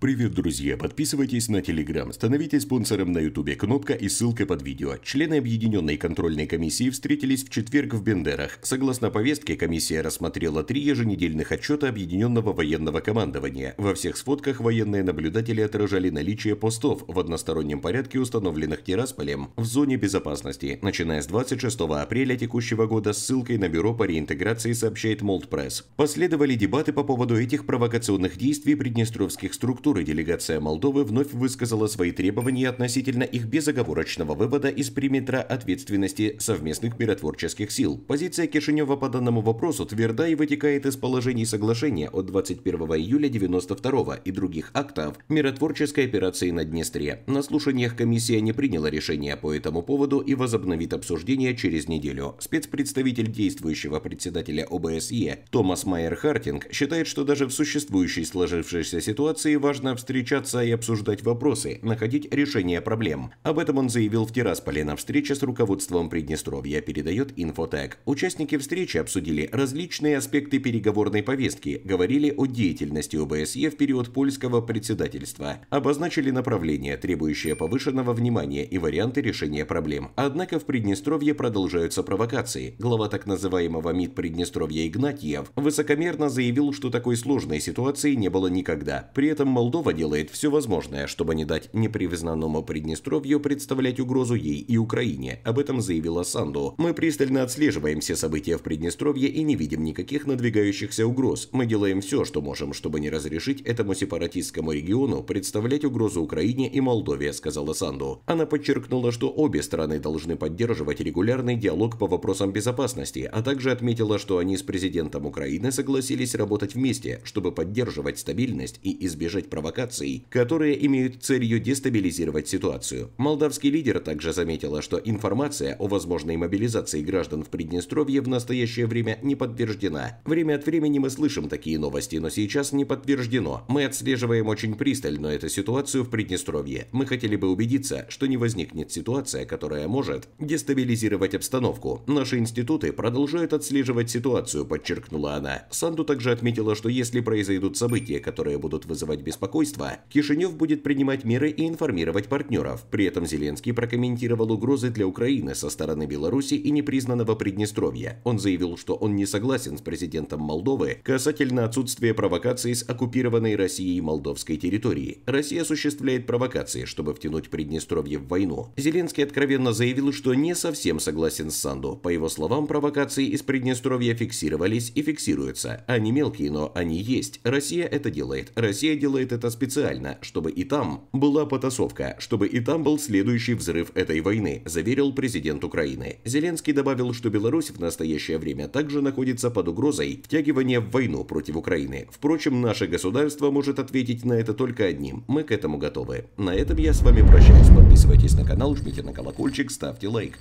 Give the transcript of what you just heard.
Привет, друзья! Подписывайтесь на Телеграм, становитесь спонсором на Ютубе, кнопка и ссылка под видео. Члены Объединенной контрольной комиссии встретились в четверг в Бендерах. Согласно повестке, комиссия рассмотрела три еженедельных отчета Объединенного военного командования. Во всех сфотках военные наблюдатели отражали наличие постов в одностороннем порядке, установленных Тирасполем, в зоне безопасности. Начиная с 26 апреля текущего года, ссылкой на бюро по реинтеграции сообщает Молдпресс. Последовали дебаты по поводу этих провокационных действий приднестровских структур культуры делегация Молдовы вновь высказала свои требования относительно их безоговорочного вывода из периметра ответственности совместных миротворческих сил. Позиция Кишинева по данному вопросу тверда и вытекает из положений соглашения от 21 июля 92 и других актов миротворческой операции на Днестре. На слушаниях комиссия не приняла решения по этому поводу и возобновит обсуждение через неделю. Спецпредставитель действующего председателя ОБСЕ Томас Майер Хартинг считает, что даже в существующей сложившейся ситуации важно важно встречаться и обсуждать вопросы, находить решение проблем. Об этом он заявил в Тирасполе на встрече с руководством Приднестровья, передает Инфотек. Участники встречи обсудили различные аспекты переговорной повестки, говорили о деятельности ОБСЕ в период польского председательства, обозначили направления, требующие повышенного внимания и варианты решения проблем. Однако в Приднестровье продолжаются провокации. Глава так называемого МИД Приднестровья Игнатьев высокомерно заявил, что такой сложной ситуации не было никогда. При этом, мол, Молдова делает все возможное, чтобы не дать непризнанному Приднестровью представлять угрозу ей и Украине. Об этом заявила Санду. Мы пристально отслеживаем все события в Приднестровье и не видим никаких надвигающихся угроз. Мы делаем все, что можем, чтобы не разрешить этому сепаратистскому региону представлять угрозу Украине и Молдове, сказала Санду. Она подчеркнула, что обе страны должны поддерживать регулярный диалог по вопросам безопасности, а также отметила, что они с президентом Украины согласились работать вместе, чтобы поддерживать стабильность и избежать проблем провокаций, которые имеют целью дестабилизировать ситуацию. Молдавский лидер также заметила, что информация о возможной мобилизации граждан в Приднестровье в настоящее время не подтверждена. Время от времени мы слышим такие новости, но сейчас не подтверждено. Мы отслеживаем очень пристально эту ситуацию в Приднестровье. Мы хотели бы убедиться, что не возникнет ситуация, которая может дестабилизировать обстановку. Наши институты продолжают отслеживать ситуацию, подчеркнула она. Санду также отметила, что если произойдут события, которые будут вызывать беспокойство, беспокойства, Кишинев будет принимать меры и информировать партнеров. При этом Зеленский прокомментировал угрозы для Украины со стороны Беларуси и непризнанного Приднестровья. Он заявил, что он не согласен с президентом Молдовы касательно отсутствия провокаций с оккупированной Россией молдовской территории. Россия осуществляет провокации, чтобы втянуть Приднестровье в войну. Зеленский откровенно заявил, что не совсем согласен с Санду. По его словам, провокации из Приднестровья фиксировались и фиксируются. Они мелкие, но они есть. Россия это делает. Россия делает это это специально, чтобы и там была потасовка, чтобы и там был следующий взрыв этой войны, заверил президент Украины. Зеленский добавил, что Беларусь в настоящее время также находится под угрозой втягивания в войну против Украины. Впрочем, наше государство может ответить на это только одним. Мы к этому готовы. На этом я с вами прощаюсь. Подписывайтесь на канал, жмите на колокольчик, ставьте лайк.